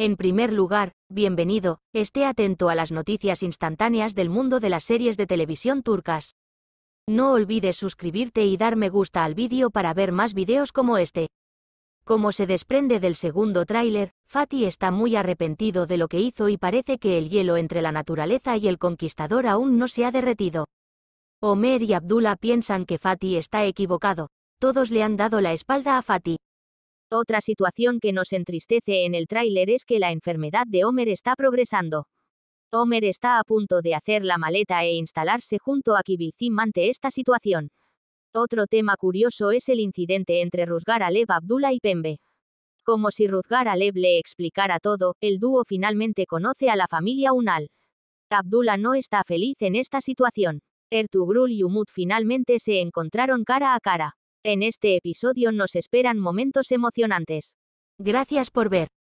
En primer lugar, bienvenido, esté atento a las noticias instantáneas del mundo de las series de televisión turcas. No olvides suscribirte y dar me gusta al vídeo para ver más videos como este. Como se desprende del segundo tráiler, Fatih está muy arrepentido de lo que hizo y parece que el hielo entre la naturaleza y el conquistador aún no se ha derretido. Omer y Abdullah piensan que Fatih está equivocado. Todos le han dado la espalda a Fatih. Otra situación que nos entristece en el tráiler es que la enfermedad de Homer está progresando. Homer está a punto de hacer la maleta e instalarse junto a Kibilzim ante esta situación. Otro tema curioso es el incidente entre Ruzgar Aleb, Abdullah y Pembe. Como si Ruzgar Alev le explicara todo, el dúo finalmente conoce a la familia Unal. Abdullah no está feliz en esta situación. Ertugrul y Umut finalmente se encontraron cara a cara. En este episodio nos esperan momentos emocionantes. Gracias por ver.